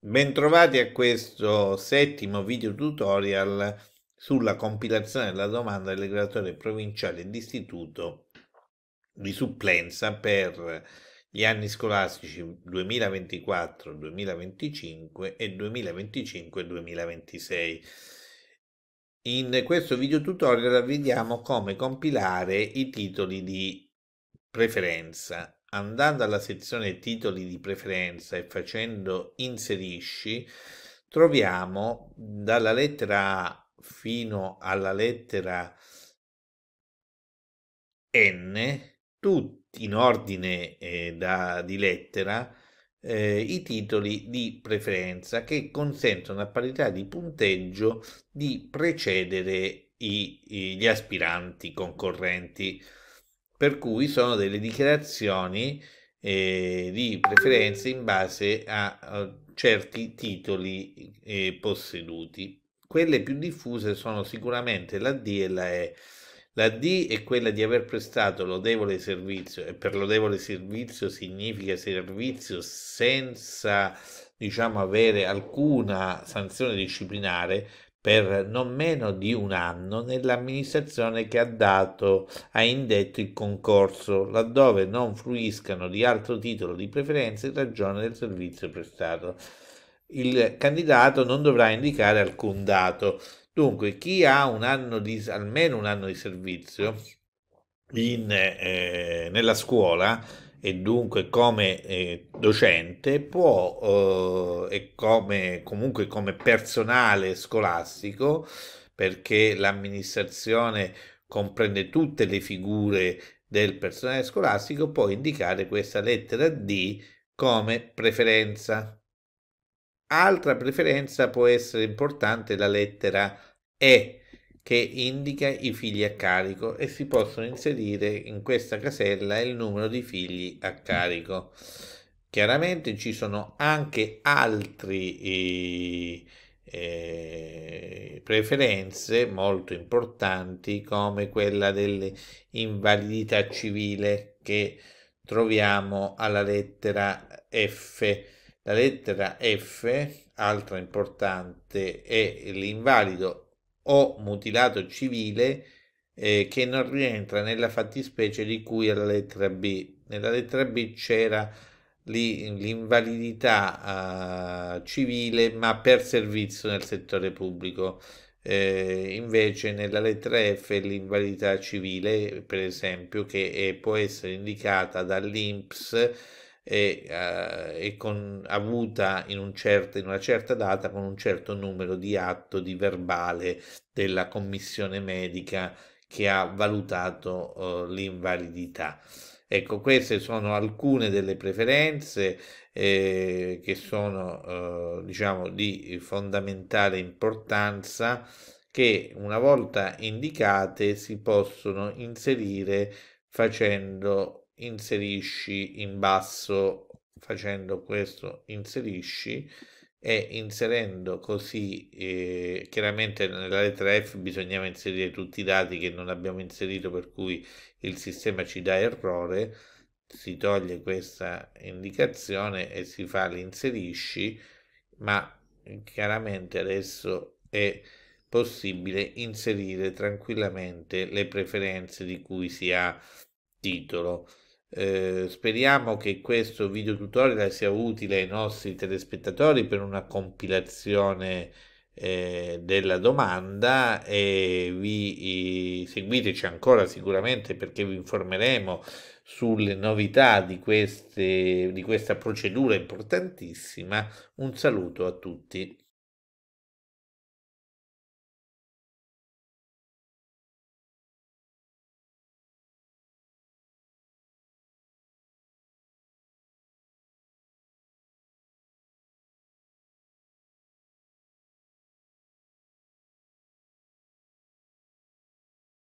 Bentrovati a questo settimo video tutorial sulla compilazione della domanda delle graduatorie provinciali d'istituto di supplenza per gli anni scolastici 2024-2025 e 2025-2026. In questo video tutorial vediamo come compilare i titoli di preferenza andando alla sezione titoli di preferenza e facendo inserisci, troviamo dalla lettera A fino alla lettera N, tutti in ordine eh, da, di lettera, eh, i titoli di preferenza che consentono a parità di punteggio di precedere i, i, gli aspiranti concorrenti per cui sono delle dichiarazioni eh, di preferenze in base a, a certi titoli eh, posseduti. Quelle più diffuse sono sicuramente la D e la E. La D è quella di aver prestato lodevole servizio e per lodevole servizio significa servizio senza diciamo avere alcuna sanzione disciplinare per non meno di un anno nell'amministrazione che ha dato a indetto il concorso, laddove non fruiscano di altro titolo di preferenza in ragione del servizio prestato. Il candidato non dovrà indicare alcun dato. Dunque, chi ha un anno di, almeno un anno di servizio in, eh, nella scuola e dunque come eh, docente può eh, e come, comunque come personale scolastico perché l'amministrazione comprende tutte le figure del personale scolastico può indicare questa lettera D come preferenza. Altra preferenza può essere importante la lettera E che indica i figli a carico e si possono inserire in questa casella il numero di figli a carico. Chiaramente ci sono anche altre eh, preferenze molto importanti come quella dell'invalidità civile che troviamo alla lettera F. La lettera F, altra importante, è l'invalido o mutilato civile eh, che non rientra nella fattispecie di cui alla lettera B. Nella lettera B c'era l'invalidità eh, civile ma per servizio nel settore pubblico. Eh, invece nella lettera F l'invalidità civile, per esempio, che è, può essere indicata dall'INPS e, eh, e con, avuta in, un certo, in una certa data con un certo numero di atto di verbale della commissione medica che ha valutato eh, l'invalidità. Ecco, queste sono alcune delle preferenze eh, che sono eh, diciamo di fondamentale importanza che una volta indicate si possono inserire facendo inserisci in basso facendo questo inserisci e inserendo così eh, chiaramente nella lettera F bisognava inserire tutti i dati che non abbiamo inserito per cui il sistema ci dà errore si toglie questa indicazione e si fa l'inserisci ma chiaramente adesso è possibile inserire tranquillamente le preferenze di cui si ha titolo eh, speriamo che questo video tutorial sia utile ai nostri telespettatori per una compilazione eh, della domanda e vi eh, seguiteci ancora sicuramente perché vi informeremo sulle novità di, queste, di questa procedura importantissima. Un saluto a tutti.